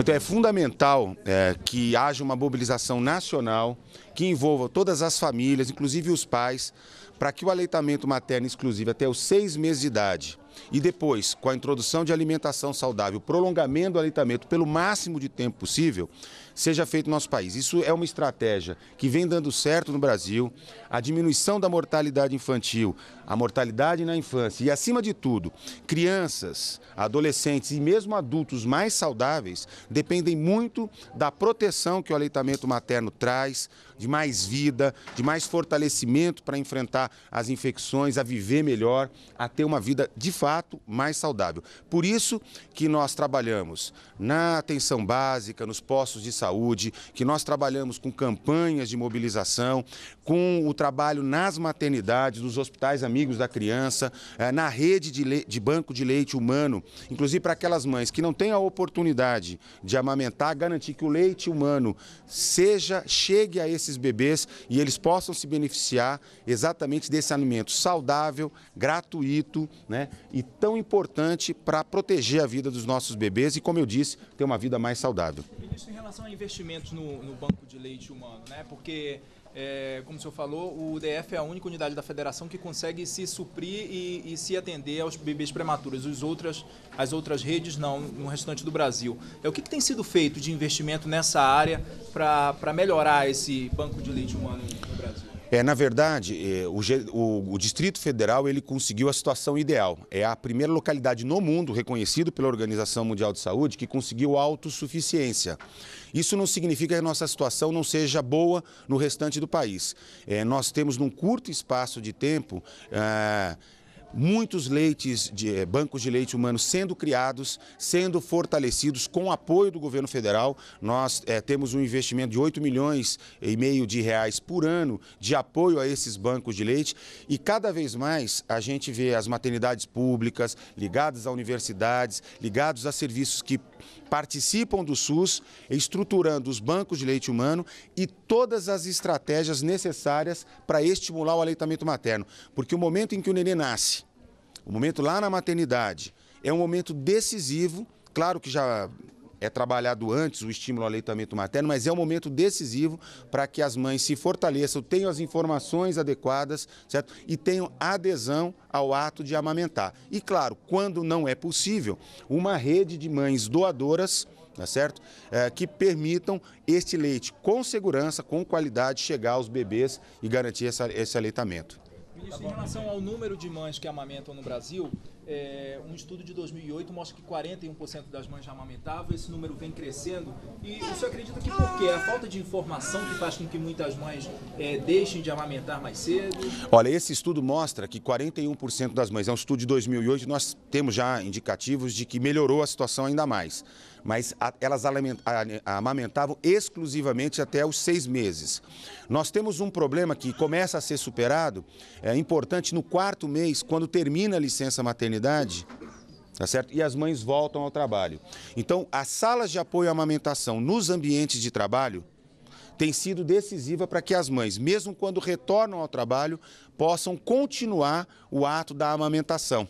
Então é fundamental é, que haja uma mobilização nacional que envolva todas as famílias, inclusive os pais, para que o aleitamento materno exclusivo até os seis meses de idade e depois, com a introdução de alimentação saudável, prolongamento do aleitamento pelo máximo de tempo possível, seja feito no nosso país. Isso é uma estratégia que vem dando certo no Brasil. A diminuição da mortalidade infantil, a mortalidade na infância e, acima de tudo, crianças, adolescentes e mesmo adultos mais saudáveis dependem muito da proteção que o aleitamento materno traz, de mais vida, de mais fortalecimento para enfrentar as infecções, a viver melhor, a ter uma vida de fato mais saudável. Por isso que nós trabalhamos na atenção básica, nos postos de saúde, que nós trabalhamos com campanhas de mobilização, com o trabalho nas maternidades, nos hospitais amigos da criança, eh, na rede de, de banco de leite humano, inclusive para aquelas mães que não têm a oportunidade de amamentar, garantir que o leite humano seja chegue a esses bebês e eles possam se beneficiar exatamente desse alimento saudável, gratuito, né, e tão importante para proteger a vida dos nossos bebês e, como eu disse, ter uma vida mais saudável. Ministro, em relação a investimentos no, no banco de leite humano, né? Porque é, como o senhor falou, o DF é a única unidade da federação que consegue se suprir e, e, se atender aos bebês prematuros. Os outras, as outras redes não, no restante do Brasil. É, o que, que tem sido feito de investimento nessa área para melhorar esse banco de leite humano? É, na verdade, é, o, o, o, Distrito Federal ele conseguiu a situação ideal. É a primeira localidade no mundo, reconhecido pela Organização Mundial de Saúde, que conseguiu autossuficiência. Isso não significa que a nossa situação não seja boa no restante do país. É, nós temos, num curto espaço de tempo, é, muitos leites de eh, bancos de leite humano sendo criados, sendo fortalecidos com apoio do governo federal. Nós eh, temos um investimento de 8 milhões e meio de reais por ano de apoio a esses bancos de leite e cada vez mais a gente vê as maternidades públicas ligadas a universidades, ligados a serviços que participam do SUS, estruturando os bancos de leite humano e todas as estratégias necessárias para estimular o aleitamento materno, porque o momento em que o nenê nasce o momento lá na maternidade é um momento decisivo, claro que já é trabalhado antes o estímulo ao aleitamento materno, mas é um momento decisivo para que as mães se fortaleçam, tenham as informações adequadas, certo? E tenham adesão ao ato de amamentar. E claro, quando não é possível, uma rede de mães doadoras tá certo? É, que permitam este leite com segurança, com qualidade, chegar aos bebês e garantir essa, esse aleitamento. Isso. em relação ao número de mães que amamentam no Brasil, é, um estudo de 2008 mostra que 41% das mães já amamentavam, esse número vem crescendo. E você acredita que por quê? A falta de informação que faz com que muitas mães é, deixem de amamentar mais cedo? Olha, esse estudo mostra que 41% das mães, é um estudo de 2008, nós temos já indicativos de que melhorou a situação ainda mais. Mas elas amamentavam exclusivamente até os seis meses. Nós temos um problema que começa a ser superado, é importante no quarto mês, quando termina a licença maternidade maternidade, tá certo? E as mães voltam ao trabalho. Então, as salas de apoio à amamentação nos ambientes de trabalho tem sido decisiva para que as mães, mesmo quando retornam ao trabalho, possam continuar o ato da amamentação.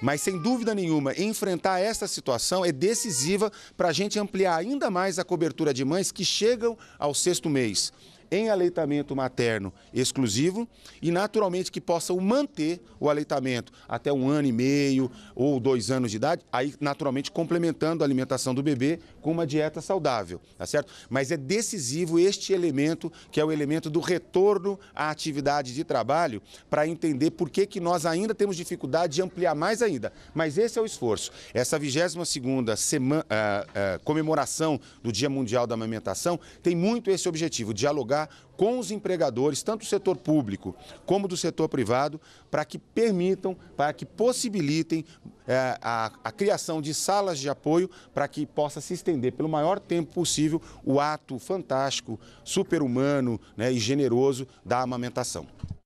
Mas sem dúvida nenhuma, enfrentar esta situação é decisiva para a gente ampliar ainda mais a cobertura de mães que chegam ao sexto mês em aleitamento materno exclusivo e, naturalmente, que possam manter o aleitamento até um ano e meio ou dois anos de idade, aí, naturalmente, complementando a alimentação do bebê com uma dieta saudável, tá certo? Mas é decisivo este elemento, que é o elemento do retorno à atividade de trabalho, para entender por que, que nós ainda temos dificuldade de ampliar mais ainda. Mas esse é o esforço. Essa 22 segunda semana, uh, uh, ah, comemoração do Dia Mundial da Amamentação tem muito esse objetivo, dialogar com os empregadores, tanto do setor público como do setor privado, para que permitam, para que possibilitem é, a, a, criação de salas de apoio para que possa se estender pelo maior tempo possível o ato fantástico, super-humano né, e generoso da amamentação.